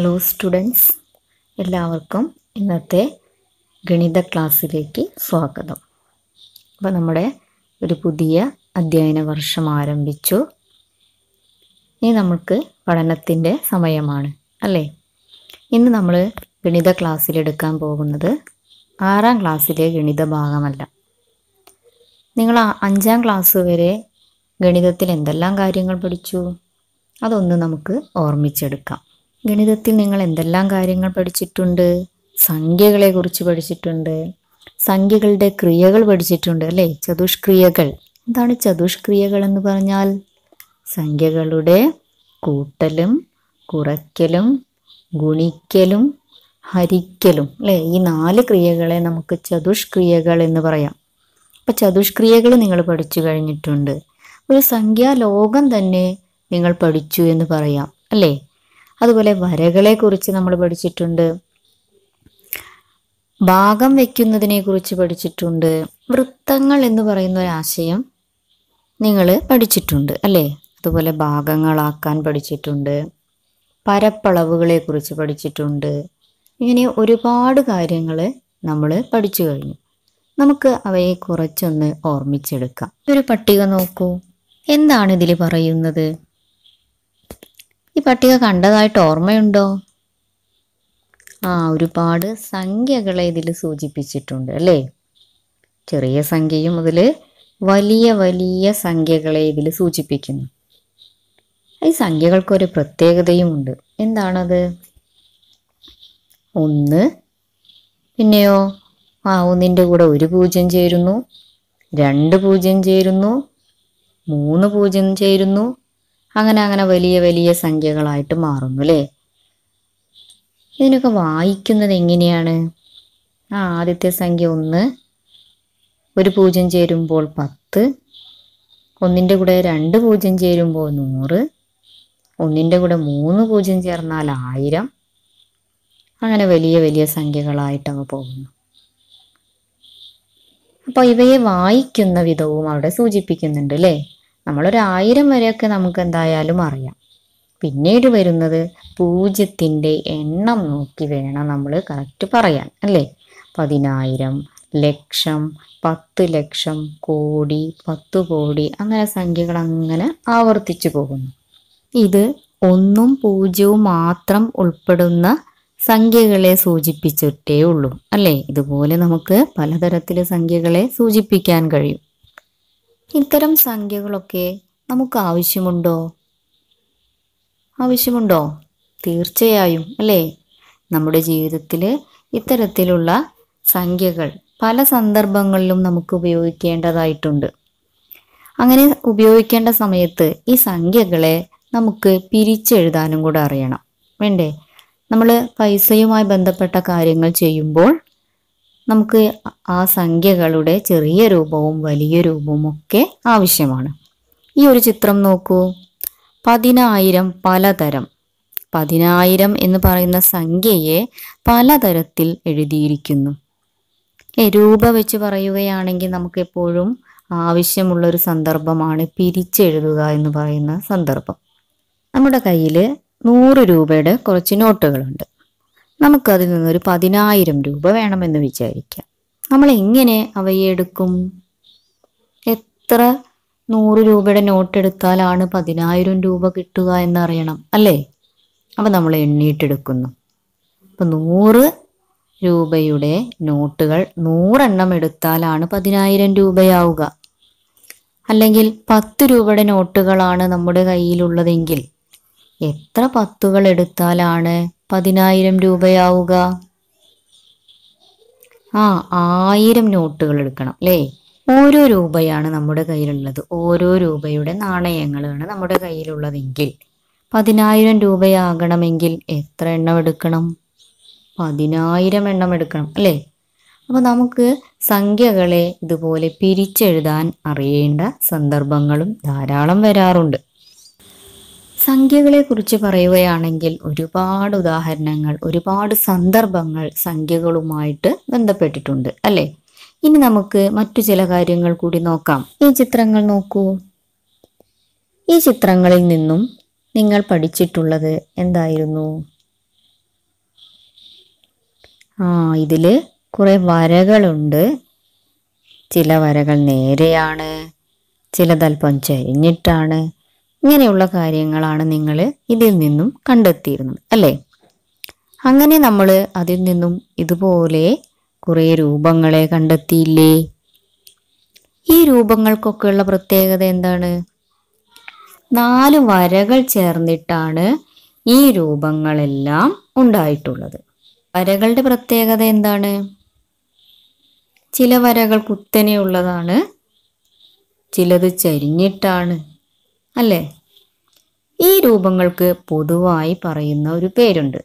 hello students എല്ലാവർക്കും ഇന്നത്തെ ഗണിത ക്ലാസ്സിലേക്ക് സ്വാഗതം അപ്പോൾ നമ്മുടെ ഒരു പുതിയ അധ്യയന വർഷം ആരംഭിച്ചു ഇനി നമുക്ക് പഠനത്തിൻ്റെ സമയമാണ് അല്ലേ ഇന്ന് നമ്മൾ ഗണിത ക്ലാസ്സിലെടുക്കാൻ പോകുന്നത് ആറാം ക്ലാസ്സിലെ ഗണിത ഭാഗമല്ല നിങ്ങൾ അഞ്ചാം ക്ലാസ് വരെ ഗണിതത്തിൽ എന്തെല്ലാം കാര്യങ്ങൾ പഠിച്ചു അതൊന്ന് നമുക്ക് ഓർമ്മിച്ചെടുക്കാം ഗണിതത്തിൽ നിങ്ങൾ എന്തെല്ലാം കാര്യങ്ങൾ പഠിച്ചിട്ടുണ്ട് സംഖ്യകളെ കുറിച്ച് പഠിച്ചിട്ടുണ്ട് സംഖ്യകളുടെ ക്രിയകൾ പഠിച്ചിട്ടുണ്ട് അല്ലേ ചതുഷ്ക്രിയകൾ എന്താണ് ചതുഷ്ക്രിയകൾ എന്ന് പറഞ്ഞാൽ സംഖ്യകളുടെ കൂട്ടലും കുറയ്ക്കലും ഗുണിക്കലും ഹരിക്കലും അല്ലേ ഈ നാല് ക്രിയകളെ നമുക്ക് ചതുഷ്ക്രിയകൾ എന്ന് പറയാം അപ്പം ചതുഷ്ക്രിയകൾ നിങ്ങൾ പഠിച്ചു കഴിഞ്ഞിട്ടുണ്ട് ഒരു സംഖ്യാ ലോകം തന്നെ നിങ്ങൾ പഠിച്ചു എന്ന് പറയാം അല്ലേ അതുപോലെ വരകളെ കുറിച്ച് നമ്മൾ പഠിച്ചിട്ടുണ്ട് ഭാഗം വയ്ക്കുന്നതിനെ കുറിച്ച് പഠിച്ചിട്ടുണ്ട് വൃത്തങ്ങൾ എന്ന് പറയുന്ന ഒരാശയം ആശയം നിങ്ങൾ പഠിച്ചിട്ടുണ്ട് അല്ലേ അതുപോലെ ഭാഗങ്ങളാക്കാൻ പഠിച്ചിട്ടുണ്ട് പരപ്പളവുകളെ കുറിച്ച് പഠിച്ചിട്ടുണ്ട് ഇങ്ങനെ ഒരുപാട് കാര്യങ്ങൾ നമ്മൾ പഠിച്ചു കഴിഞ്ഞു നമുക്ക് അവയെ കുറച്ചൊന്ന് ഓർമ്മിച്ചെടുക്കാം ഒരു പട്ടിക നോക്കൂ എന്താണ് ഇതിൽ പറയുന്നത് ഈ പട്ടിക കണ്ടതായിട്ട് ഓർമ്മയുണ്ടോ ആ ഒരുപാട് സംഖ്യകളെ ഇതിൽ സൂചിപ്പിച്ചിട്ടുണ്ട് അല്ലേ ചെറിയ സംഖ്യയും അതിൽ വലിയ വലിയ സംഖ്യകളെ ഇതിൽ സൂചിപ്പിക്കുന്നു ഈ സംഖ്യകൾക്കൊരു പ്രത്യേകതയുമുണ്ട് എന്താണത് ഒന്ന് പിന്നെയോ ആ ഒന്നിൻ്റെ കൂടെ ഒരു പൂജ്യം ചേരുന്നു രണ്ട് പൂജ്യം ചേരുന്നു മൂന്ന് പൂജ്യം ചേരുന്നു അങ്ങനെ അങ്ങനെ വലിയ വലിയ സംഖ്യകളായിട്ട് മാറുന്നു അല്ലേ ഇതിനൊക്കെ വായിക്കുന്നത് എങ്ങനെയാണ് ആ ആദ്യത്തെ സംഖ്യ ഒന്ന് ഒരു പൂജ്യം ചേരുമ്പോൾ പത്ത് ഒന്നിൻ്റെ കൂടെ രണ്ട് പൂജ്യം ചേരുമ്പോൾ നൂറ് ഒന്നിൻ്റെ കൂടെ മൂന്ന് പൂജ്യം ചേർന്നാൽ ആയിരം അങ്ങനെ വലിയ വലിയ സംഖ്യകളായിട്ട് അവ പോകുന്നു അപ്പോൾ ഇവയെ വായിക്കുന്ന വിധവും അവിടെ സൂചിപ്പിക്കുന്നുണ്ട് അല്ലേ നമ്മളൊരു ആയിരം വരെയൊക്കെ നമുക്ക് എന്തായാലും അറിയാം പിന്നീട് വരുന്നത് പൂജ്യത്തിൻ്റെ എണ്ണം നോക്കി വേണം നമ്മൾ കറക്റ്റ് പറയാൻ അല്ലേ പതിനായിരം ലക്ഷം പത്ത് ലക്ഷം കോടി പത്ത് കോടി അങ്ങനെ സംഖ്യകൾ അങ്ങനെ ആവർത്തിച്ചു പോകുന്നു ഇത് ഒന്നും പൂജ്യവും മാത്രം ഉൾപ്പെടുന്ന സംഖ്യകളെ സൂചിപ്പിച്ചിട്ടേ ഉള്ളൂ അല്ലേ ഇതുപോലെ നമുക്ക് പലതരത്തിലെ സംഖ്യകളെ സൂചിപ്പിക്കാൻ കഴിയും ഇത്തരം സംഖ്യകളൊക്കെ നമുക്ക് ആവശ്യമുണ്ടോ ആവശ്യമുണ്ടോ തീർച്ചയായും അല്ലേ നമ്മുടെ ജീവിതത്തിൽ ഇത്തരത്തിലുള്ള സംഖ്യകൾ പല സന്ദർഭങ്ങളിലും നമുക്ക് ഉപയോഗിക്കേണ്ടതായിട്ടുണ്ട് അങ്ങനെ ഉപയോഗിക്കേണ്ട സമയത്ത് ഈ സംഖ്യകളെ നമുക്ക് പിരിച്ചെഴുതാനും കൂടെ അറിയണം വേണ്ടേ നമ്മൾ പൈസയുമായി ബന്ധപ്പെട്ട കാര്യങ്ങൾ ചെയ്യുമ്പോൾ നമുക്ക് ആ സംഖ്യകളുടെ ചെറിയ രൂപവും വലിയ രൂപവും ഒക്കെ ആവശ്യമാണ് ഈ ഒരു ചിത്രം നോക്കൂ പതിനായിരം പലതരം പതിനായിരം എന്ന് പറയുന്ന സംഖ്യയെ പലതരത്തിൽ എഴുതിയിരിക്കുന്നു രൂപ വെച്ച് പറയുകയാണെങ്കിൽ നമുക്ക് എപ്പോഴും ആവശ്യമുള്ള ഒരു സന്ദർഭമാണ് പിരിച്ചെഴുതുക എന്ന് പറയുന്ന സന്ദർഭം നമ്മുടെ കയ്യിൽ നൂറ് രൂപയുടെ കുറച്ച് നോട്ടുകളുണ്ട് നമുക്കതിൽ നിന്നൊരു പതിനായിരം രൂപ വേണമെന്ന് വിചാരിക്കാം നമ്മൾ എങ്ങനെ അവയെ എടുക്കും എത്ര നൂറ് രൂപയുടെ നോട്ട് എടുത്താലാണ് പതിനായിരം രൂപ കിട്ടുക എന്നറിയണം അല്ലേ അപ്പം നമ്മൾ എണ്ണീട്ടെടുക്കുന്നു അപ്പം നൂറ് രൂപയുടെ നോട്ടുകൾ നൂറെണ്ണം എടുത്താലാണ് പതിനായിരം രൂപയാവുക അല്ലെങ്കിൽ പത്ത് രൂപയുടെ നോട്ടുകളാണ് നമ്മുടെ കയ്യിലുള്ളതെങ്കിൽ എത്ര പത്തുകൾ എടുത്താലാണ് പതിനായിരം രൂപയാവുക ആ ആയിരം നോട്ടുകൾ എടുക്കണം അല്ലേ ഓരോ രൂപയാണ് നമ്മുടെ കയ്യിലുള്ളത് ഓരോ രൂപയുടെ നാണയങ്ങളാണ് നമ്മുടെ കയ്യിലുള്ളതെങ്കിൽ പതിനായിരം രൂപയാകണമെങ്കിൽ എത്ര എണ്ണം എടുക്കണം പതിനായിരം എണ്ണം എടുക്കണം അല്ലേ അപ്പോൾ നമുക്ക് സംഖ്യകളെ ഇതുപോലെ പിരിച്ചെഴുതാൻ അറിയേണ്ട സന്ദർഭങ്ങളും ധാരാളം വരാറുണ്ട് സംഖ്യകളെക്കുറിച്ച് പറയുകയാണെങ്കിൽ ഒരുപാട് ഉദാഹരണങ്ങൾ ഒരുപാട് സന്ദർഭങ്ങൾ സംഖ്യകളുമായിട്ട് ബന്ധപ്പെട്ടിട്ടുണ്ട് അല്ലേ ഇനി നമുക്ക് മറ്റു ചില കാര്യങ്ങൾ കൂടി നോക്കാം ഈ ചിത്രങ്ങൾ നോക്കൂ ഈ ചിത്രങ്ങളിൽ നിന്നും നിങ്ങൾ പഠിച്ചിട്ടുള്ളത് എന്തായിരുന്നു ആ ഇതിൽ കുറേ വരകളുണ്ട് ചില വരകൾ നേരെയാണ് ചിലതൽപ്പം ചരിഞ്ഞിട്ടാണ് ഇങ്ങനെയുള്ള കാര്യങ്ങളാണ് നിങ്ങൾ ഇതിൽ നിന്നും കണ്ടെത്തിയിരുന്നത് അല്ലേ അങ്ങനെ നമ്മൾ അതിൽ നിന്നും ഇതുപോലെ കുറേ രൂപങ്ങളെ കണ്ടെത്തിയില്ലേ ഈ രൂപങ്ങൾക്കൊക്കെയുള്ള പ്രത്യേകത എന്താണ് നാല് വരകൾ ചേർന്നിട്ടാണ് ഈ രൂപങ്ങളെല്ലാം ഉണ്ടായിട്ടുള്ളത് വരകളുടെ പ്രത്യേകത എന്താണ് ചില വരകൾ കുത്തനെയുള്ളതാണ് ചിലത് ചരിഞ്ഞിട്ടാണ് അല്ലേ ഈ രൂപങ്ങൾക്ക് പൊതുവായി പറയുന്ന ഒരു പേരുണ്ട്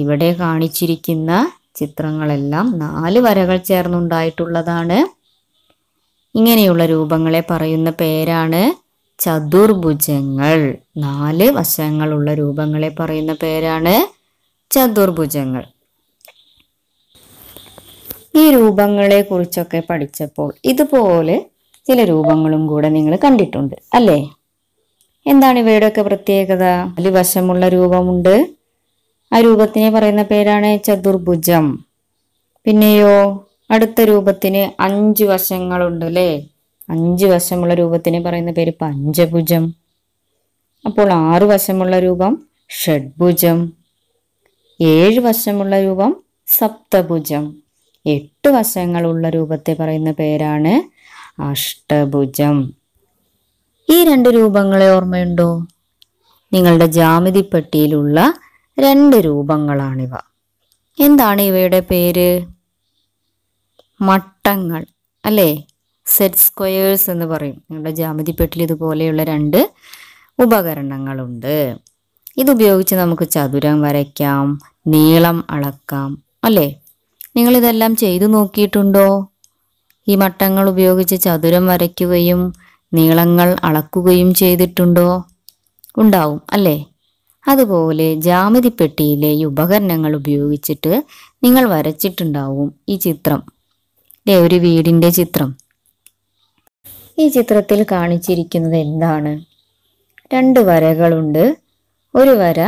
ഇവിടെ കാണിച്ചിരിക്കുന്ന ചിത്രങ്ങളെല്ലാം നാല് വരകൾ ചേർന്നുണ്ടായിട്ടുള്ളതാണ് ഇങ്ങനെയുള്ള രൂപങ്ങളെ പറയുന്ന പേരാണ് ചതുർഭുജങ്ങൾ നാല് വശങ്ങളുള്ള രൂപങ്ങളെ പറയുന്ന പേരാണ് ചതുർഭുജങ്ങൾ ഈ രൂപങ്ങളെ കുറിച്ചൊക്കെ പഠിച്ചപ്പോൾ ഇതുപോലെ ചില രൂപങ്ങളും കൂടെ നിങ്ങൾ കണ്ടിട്ടുണ്ട് അല്ലേ എന്താണ് ഒക്കെ പ്രത്യേകത അതിൽ വശമുള്ള രൂപമുണ്ട് ആ രൂപത്തിനെ പറയുന്ന പേരാണ് ചതുർഭുജം പിന്നെയോ അടുത്ത രൂപത്തിന് അഞ്ച് വശങ്ങളുണ്ട് അല്ലേ അഞ്ച് വശമുള്ള രൂപത്തിന് പറയുന്ന പേര് പഞ്ചഭുജം അപ്പോൾ ആറ് വശമുള്ള രൂപം ഷഡ്ഭുജം ഏഴ് വശമുള്ള രൂപം സപ്തഭുജം എട്ട് വശങ്ങളുള്ള രൂപത്തെ പറയുന്ന പേരാണ് അഷ്ടഭുജം ഈ രണ്ട് രൂപങ്ങളെ ഓർമ്മയുണ്ടോ നിങ്ങളുടെ ജാമിതി പട്ടിയിലുള്ള രണ്ട് രൂപങ്ങളാണിവ എന്താണ് ഇവയുടെ പേര് മട്ടങ്ങൾ അല്ലേ സെറ്റ് സ്ക്വയേഴ്സ് എന്ന് പറയും നിങ്ങളുടെ ജാമിതി പെട്ടിൽ ഇതുപോലെയുള്ള രണ്ട് ഉപകരണങ്ങളുണ്ട് ഇതുപയോഗിച്ച് നമുക്ക് ചതുരം വരയ്ക്കാം നീളം അളക്കാം അല്ലേ നിങ്ങളിതെല്ലാം ചെയ്തു നോക്കിയിട്ടുണ്ടോ ഈ മട്ടങ്ങൾ ഉപയോഗിച്ച് ചതുരം വരയ്ക്കുകയും നീളങ്ങൾ അളക്കുകയും ചെയ്തിട്ടുണ്ടോ ഉണ്ടാവും അല്ലേ അതുപോലെ ജാമതി പെട്ടിയിലെ ഉപകരണങ്ങൾ ഉപയോഗിച്ചിട്ട് നിങ്ങൾ വരച്ചിട്ടുണ്ടാവും ഈ ചിത്രം അല്ലേ ഒരു വീടിൻ്റെ ചിത്രം ഈ ചിത്രത്തിൽ കാണിച്ചിരിക്കുന്നത് എന്താണ് രണ്ട് വരകളുണ്ട് ഒരു വര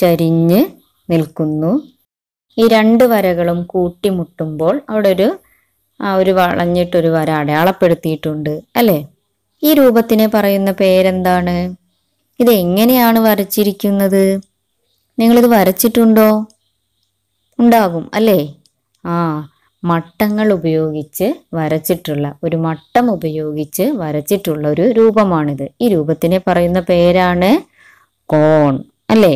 ചരിഞ്ഞ് നിൽക്കുന്നു ഈ രണ്ട് വരകളും കൂട്ടിമുട്ടുമ്പോൾ അവിടെ ഒരു ആ ഒരു വളഞ്ഞിട്ടൊരു വര അടയാളപ്പെടുത്തിയിട്ടുണ്ട് അല്ലേ ഈ രൂപത്തിനെ പറയുന്ന പേരെന്താണ് ഇത് എങ്ങനെയാണ് വരച്ചിരിക്കുന്നത് നിങ്ങളിത് വരച്ചിട്ടുണ്ടോ ഉണ്ടാകും അല്ലേ ആ മട്ടങ്ങൾ ഉപയോഗിച്ച് വരച്ചിട്ടുള്ള ഒരു മട്ടം ഉപയോഗിച്ച് വരച്ചിട്ടുള്ള ഒരു രൂപമാണിത് ഈ രൂപത്തിനെ പറയുന്ന പേരാണ് കോൺ അല്ലേ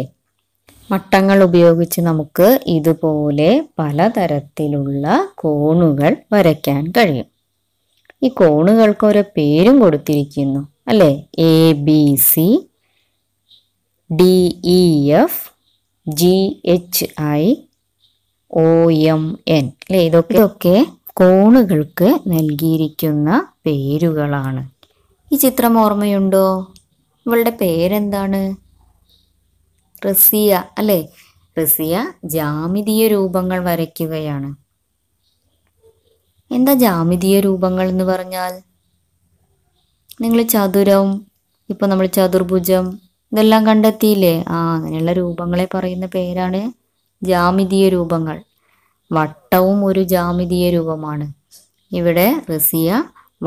മട്ടങ്ങൾ ഉപയോഗിച്ച് നമുക്ക് ഇതുപോലെ പലതരത്തിലുള്ള കോണുകൾ വരയ്ക്കാൻ കഴിയും ഈ കോണുകൾക്ക് ഓരോ പേരും കൊടുത്തിരിക്കുന്നു അല്ലേ A B C D E F G H I O M N അല്ലേ ഇതൊക്കെ ഇതൊക്കെ കോണുകൾക്ക് നൽകിയിരിക്കുന്ന പേരുകളാണ് ഈ ചിത്രം ഓർമ്മയുണ്ടോ ഇവളുടെ പേരെന്താണ് റസിയ അല്ലേ റസിയ ജാമിതീയ രൂപങ്ങൾ വരയ്ക്കുകയാണ് എന്താ ജാമിതീയ രൂപങ്ങൾ എന്ന് പറഞ്ഞാൽ നിങ്ങൾ ചതുരം ഇപ്പോൾ നമ്മൾ ചതുർഭുജം ഇതെല്ലാം കണ്ടെത്തിയില്ലേ ആ അങ്ങനെയുള്ള രൂപങ്ങളെ പറയുന്ന പേരാണ് ജാമിതീയ രൂപങ്ങൾ വട്ടവും ഒരു ജാമിതീയ രൂപമാണ് ഇവിടെ റസിയ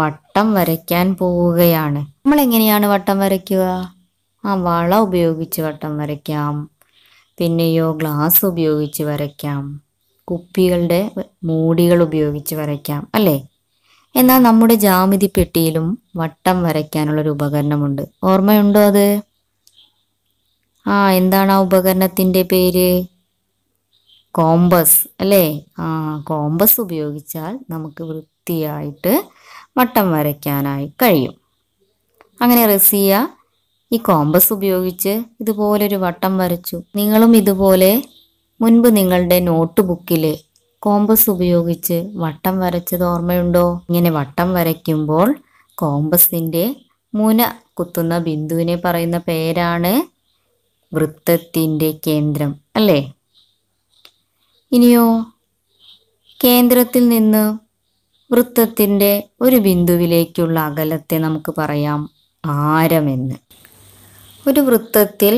വട്ടം വരയ്ക്കാൻ പോവുകയാണ് നമ്മൾ എങ്ങനെയാണ് വട്ടം വരയ്ക്കുക ആ വള ഉപയോഗിച്ച് വട്ടം വരയ്ക്കാം പിന്നെയോ ഗ്ലാസ് ഉപയോഗിച്ച് വരയ്ക്കാം കുപ്പികളുടെ മൂടികൾ ഉപയോഗിച്ച് വരയ്ക്കാം അല്ലേ എന്നാൽ നമ്മുടെ ജാമിതി പെട്ടിയിലും വട്ടം വരയ്ക്കാനുള്ളൊരു ഉപകരണമുണ്ട് ഓർമ്മയുണ്ടോ അത് ആ എന്താണ് ആ ഉപകരണത്തിൻ്റെ പേര് കോമ്പസ് അല്ലേ ആ കോമ്പസ് ഉപയോഗിച്ചാൽ നമുക്ക് വൃത്തിയായിട്ട് വട്ടം വരയ്ക്കാനായി കഴിയും അങ്ങനെ റസിയ ഈ കോമ്പസ് ഉപയോഗിച്ച് ഇതുപോലൊരു വട്ടം വരച്ചു നിങ്ങളും ഇതുപോലെ മുൻപ് നിങ്ങളുടെ നോട്ട് ബുക്കില് കോമ്പസ് ഉപയോഗിച്ച് വട്ടം വരച്ചത് ഓർമ്മയുണ്ടോ ഇങ്ങനെ വട്ടം വരയ്ക്കുമ്പോൾ കോമ്പസിന്റെ മുന കുത്തുന്ന ബിന്ദുവിനെ പറയുന്ന പേരാണ് വൃത്തത്തിന്റെ കേന്ദ്രം അല്ലേ ഇനിയോ കേന്ദ്രത്തിൽ നിന്ന് വൃത്തത്തിന്റെ ഒരു ബിന്ദുവിലേക്കുള്ള അകലത്തെ നമുക്ക് പറയാം ആരമെന്ന് ഒരു വൃത്തത്തിൽ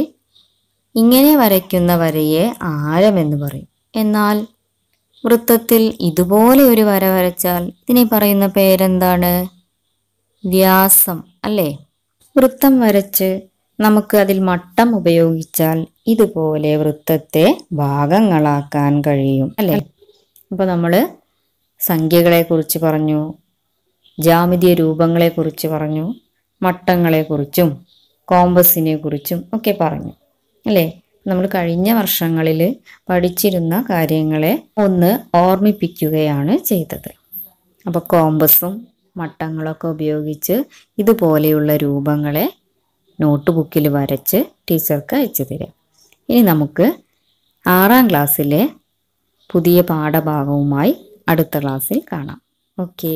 ഇങ്ങനെ വരയ്ക്കുന്ന വരയെ ആരമെന്ന് പറയും എന്നാൽ വൃത്തത്തിൽ ഇതുപോലെ ഒരു വര വരച്ചാൽ ഇതിനെ പറയുന്ന പേരെന്താണ് വ്യാസം അല്ലേ വൃത്തം വരച്ച് നമുക്ക് അതിൽ മട്ടം ഉപയോഗിച്ചാൽ ഇതുപോലെ വൃത്തത്തെ ഭാഗങ്ങളാക്കാൻ കഴിയും അല്ലേ അപ്പോൾ നമ്മൾ സംഖ്യകളെ കുറിച്ച് പറഞ്ഞു ജാമിതീയ കുറിച്ച് പറഞ്ഞു മട്ടങ്ങളെ കുറിച്ചും കോമ്പസിനെ കുറിച്ചും ഒക്കെ പറഞ്ഞു അല്ലേ നമ്മൾ കഴിഞ്ഞ വർഷങ്ങളിൽ പഠിച്ചിരുന്ന കാര്യങ്ങളെ ഒന്ന് ഓർമ്മിപ്പിക്കുകയാണ് ചെയ്തത് അപ്പോൾ കോമ്പസും മട്ടങ്ങളൊക്കെ ഉപയോഗിച്ച് ഇതുപോലെയുള്ള രൂപങ്ങളെ നോട്ട് ബുക്കിൽ വരച്ച് ടീച്ചർക്ക് അയച്ചു തരാം ഇനി നമുക്ക് ആറാം ക്ലാസ്സിലെ പുതിയ പാഠഭാഗവുമായി അടുത്ത ക്ലാസ്സിൽ കാണാം ഓക്കേ